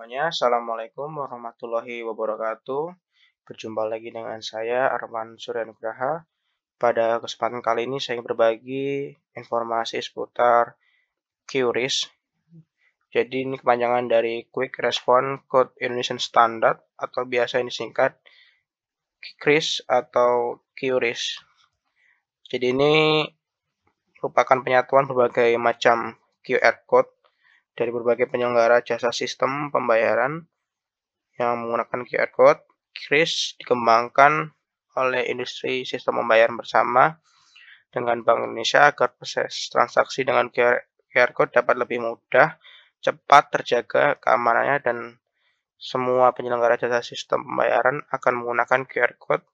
semuanya. Assalamualaikum warahmatullahi wabarakatuh. Berjumpa lagi dengan saya Arman Suryanugraha. Pada kesempatan kali ini saya ingin berbagi informasi seputar QRIS. Jadi ini kepanjangan dari Quick Response Code Indonesian Standard atau biasa ini singkat QRIS atau QRIS. Jadi ini merupakan penyatuan berbagai macam QR code dari berbagai penyelenggara jasa sistem pembayaran yang menggunakan QR Code. Kris dikembangkan oleh industri sistem pembayaran bersama dengan Bank Indonesia agar proses transaksi dengan QR Code dapat lebih mudah, cepat, terjaga keamanannya, dan semua penyelenggara jasa sistem pembayaran akan menggunakan QR Code.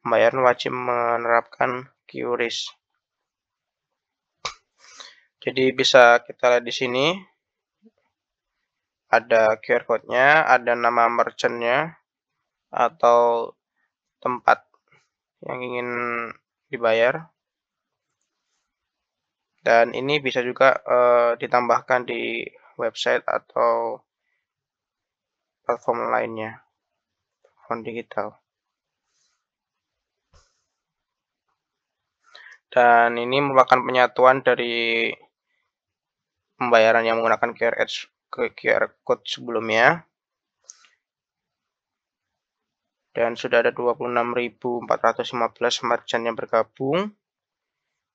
Pembayaran wajib menerapkan QRIS. Jadi bisa kita lihat di sini. Ada QR code-nya, ada nama merchant-nya, atau tempat yang ingin dibayar. Dan ini bisa juga uh, ditambahkan di website atau platform lainnya, platform digital. dan ini merupakan penyatuan dari pembayaran yang menggunakan QR Code, QR Code sebelumnya. Dan sudah ada 26.415 merchant yang bergabung.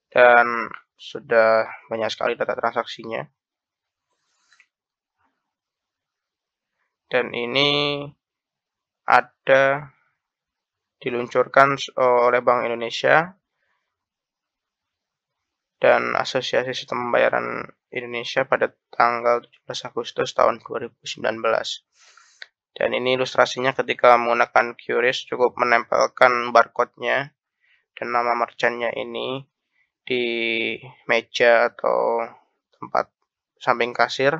Dan sudah banyak sekali data transaksinya. Dan ini ada diluncurkan oleh Bank Indonesia dan Asosiasi Sistem Pembayaran Indonesia pada tanggal 17 Agustus tahun 2019. Dan ini ilustrasinya ketika menggunakan QRIS cukup menempelkan barcode-nya dan nama merchant-nya ini di meja atau tempat samping kasir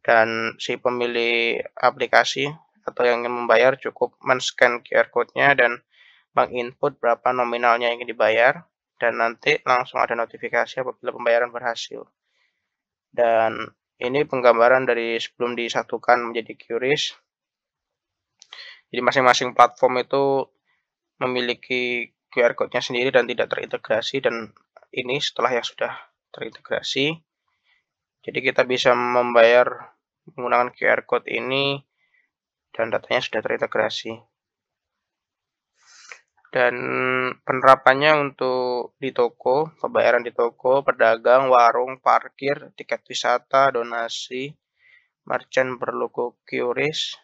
dan si pemilih aplikasi atau yang ingin membayar cukup men-scan QR code-nya dan menginput berapa nominalnya yang ingin dibayar dan nanti langsung ada notifikasi apabila pembayaran berhasil. Dan ini penggambaran dari sebelum disatukan menjadi QRIS. Jadi masing-masing platform itu memiliki QR code-nya sendiri dan tidak terintegrasi dan ini setelah yang sudah terintegrasi. Jadi kita bisa membayar menggunakan QR code ini dan datanya sudah terintegrasi dan penerapannya untuk di toko, pembayaran di toko, pedagang, warung, parkir, tiket wisata, donasi, merchant berlogo QRIS.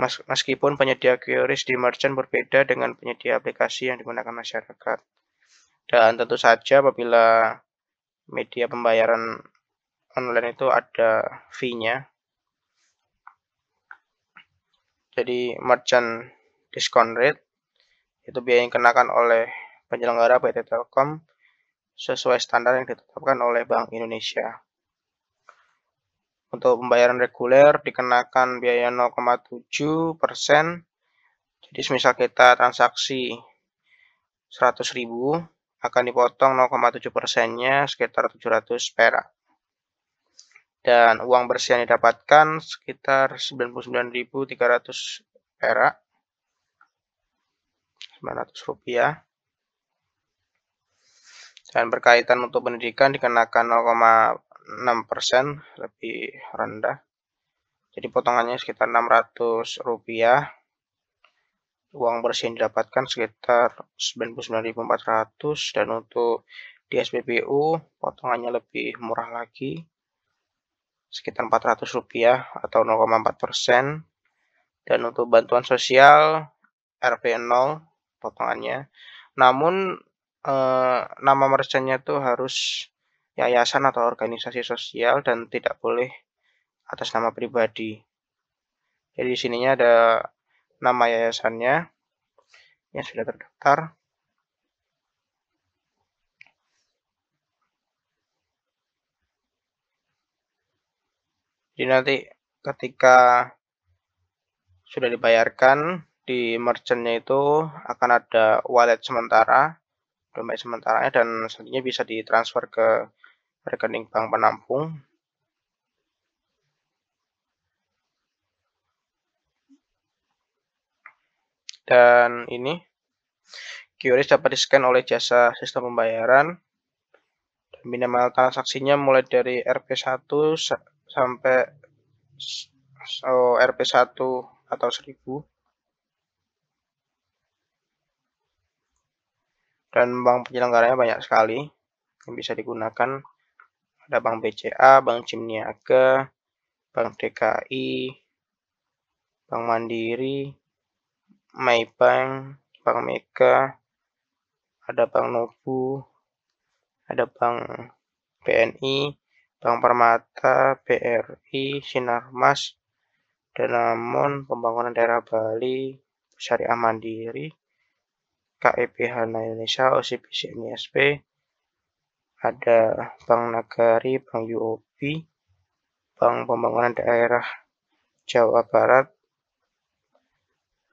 meskipun penyedia QRIS di merchant berbeda dengan penyedia aplikasi yang digunakan masyarakat. Dan tentu saja apabila media pembayaran online itu ada fee-nya. Jadi merchant discount rate itu biaya yang dikenakan oleh penyelenggara PT Telkom sesuai standar yang ditetapkan oleh Bank Indonesia. Untuk pembayaran reguler dikenakan biaya 0,7 persen. Jadi semisal kita transaksi 100.000 akan dipotong 0,7 persennya sekitar 700 perak. Dan uang bersih yang didapatkan sekitar 99.300 perak 900 rupiah dan berkaitan untuk pendidikan dikenakan 0,6 persen lebih rendah jadi potongannya sekitar 600 rupiah uang bersih yang didapatkan sekitar 99.400 dan untuk di SPBU potongannya lebih murah lagi sekitar 400 rupiah atau 0,4 persen dan untuk bantuan sosial RP0 potongannya namun eh, nama merchantnya itu harus yayasan atau organisasi sosial dan tidak boleh atas nama pribadi jadi di sininya ada nama yayasannya yang sudah terdaftar jadi nanti ketika sudah dibayarkan di merchantnya itu akan ada wallet sementara, domain sementaranya dan selanjutnya bisa ditransfer ke rekening bank penampung. Dan ini QRIS dapat di-scan oleh jasa sistem pembayaran. Dan minimal transaksinya mulai dari RP1 sampai RP1 atau 1000 dan bank penyelenggaranya banyak sekali yang bisa digunakan. Ada Bank BCA, Bank Cimniaga, Bank DKI, Bank Mandiri, Maybank, Bank Mega, ada Bank Nobu, ada Bank BNI, Bank Permata, BRI, Sinarmas, Danamon, Pembangunan Daerah Bali, Syariah Mandiri, KIP e Hana Indonesia, OCBC NISP, ada Bank Nagari, Bank UOB, Bank Pembangunan Daerah Jawa Barat,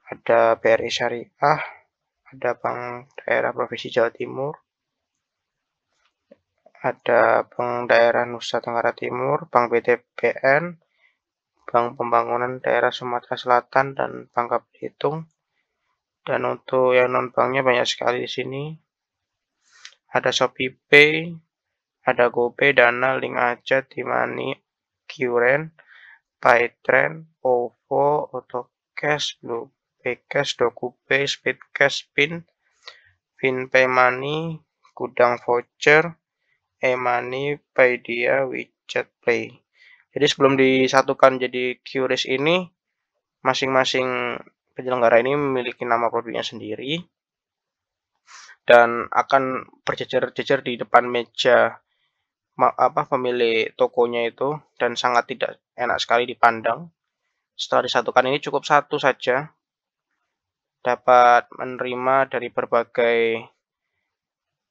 ada BRI Syariah, ada Bank Daerah Provinsi Jawa Timur, ada Bank Daerah Nusa Tenggara Timur, Bank BTPN, Bank Pembangunan Daerah Sumatera Selatan, dan Bank Belitung dan untuk yang non banknya banyak sekali di sini ada Shopee Pay ada GoPay Dana Link Aja Timani Qren Paytrend OVO AutoCash Blue Cash DokuPay SpeedCash Pin PinPay, Money Gudang Voucher Emani, Paydia WeChat Pay jadi sebelum disatukan jadi QRIS ini masing-masing penyelenggara ini memiliki nama produknya sendiri dan akan berjejer-jejer di depan meja apa pemilik tokonya itu dan sangat tidak enak sekali dipandang. Setelah disatukan ini cukup satu saja dapat menerima dari berbagai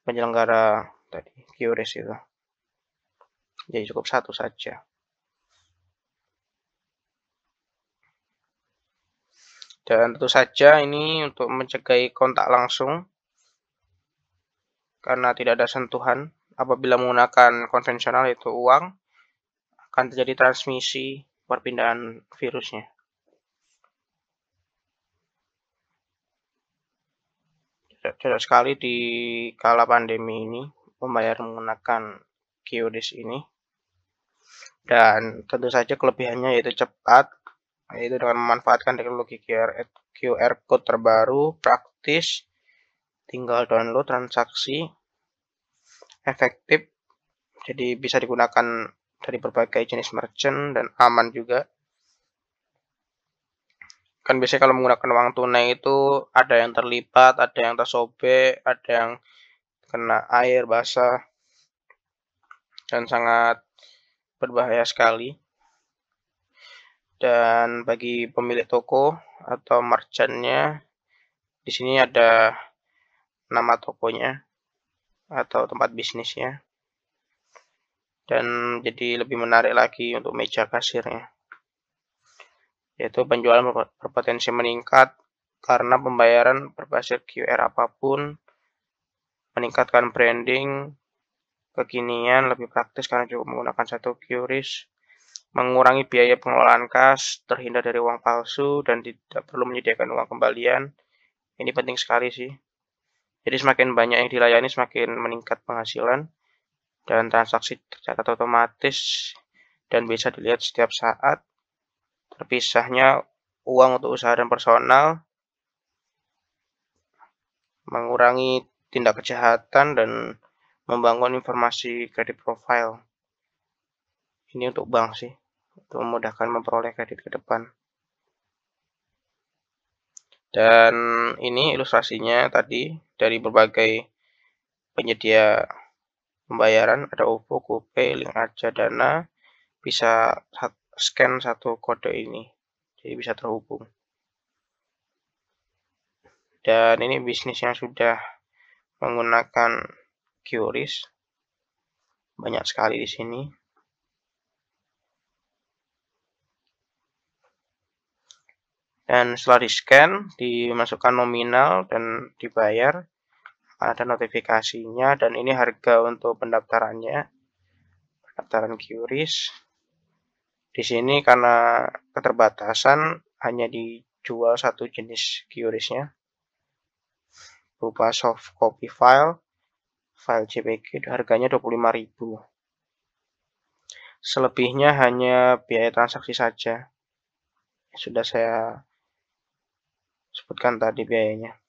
penyelenggara tadi QRIS itu. Jadi cukup satu saja. dan tentu saja ini untuk mencegah kontak langsung karena tidak ada sentuhan apabila menggunakan konvensional yaitu uang akan terjadi transmisi perpindahan virusnya. Cocok sekali di kala pandemi ini membayar menggunakan geodes ini. Dan tentu saja kelebihannya yaitu cepat, yaitu nah, dengan memanfaatkan teknologi QR, QR code terbaru, praktis, tinggal download transaksi, efektif, jadi bisa digunakan dari berbagai jenis merchant dan aman juga. Kan biasanya kalau menggunakan uang tunai itu ada yang terlipat, ada yang tersobek, ada yang kena air basah dan sangat berbahaya sekali dan bagi pemilik toko atau merchantnya di sini ada nama tokonya atau tempat bisnisnya dan jadi lebih menarik lagi untuk meja kasirnya yaitu penjualan berpotensi meningkat karena pembayaran berbasis QR apapun meningkatkan branding kekinian lebih praktis karena cukup menggunakan satu QRIS mengurangi biaya pengelolaan kas, terhindar dari uang palsu, dan tidak perlu menyediakan uang kembalian. Ini penting sekali sih. Jadi semakin banyak yang dilayani, semakin meningkat penghasilan, dan transaksi tercatat otomatis, dan bisa dilihat setiap saat. Terpisahnya uang untuk usaha dan personal, mengurangi tindak kejahatan, dan membangun informasi kredit profile. Ini untuk bank sih untuk memudahkan memperoleh kredit ke depan. Dan ini ilustrasinya tadi dari berbagai penyedia pembayaran ada OVO, GoPay, Link Aja, Dana bisa scan satu kode ini. Jadi bisa terhubung. Dan ini bisnis yang sudah menggunakan QRIS banyak sekali di sini. dan setelah di scan dimasukkan nominal dan dibayar ada notifikasinya dan ini harga untuk pendaftarannya pendaftaran QRIS di sini karena keterbatasan hanya dijual satu jenis QRIS-nya berupa soft copy file file JPG harganya 25.000 selebihnya hanya biaya transaksi saja sudah saya sebutkan tadi biayanya.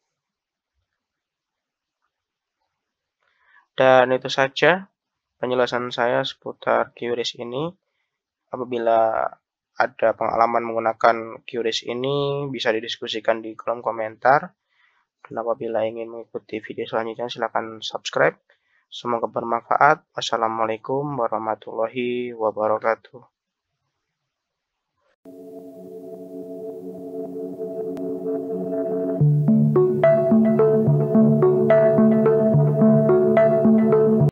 Dan itu saja penjelasan saya seputar QRIS ini. Apabila ada pengalaman menggunakan QRIS ini, bisa didiskusikan di kolom komentar. Dan apabila ingin mengikuti video selanjutnya, silakan subscribe. Semoga bermanfaat. Wassalamualaikum warahmatullahi wabarakatuh.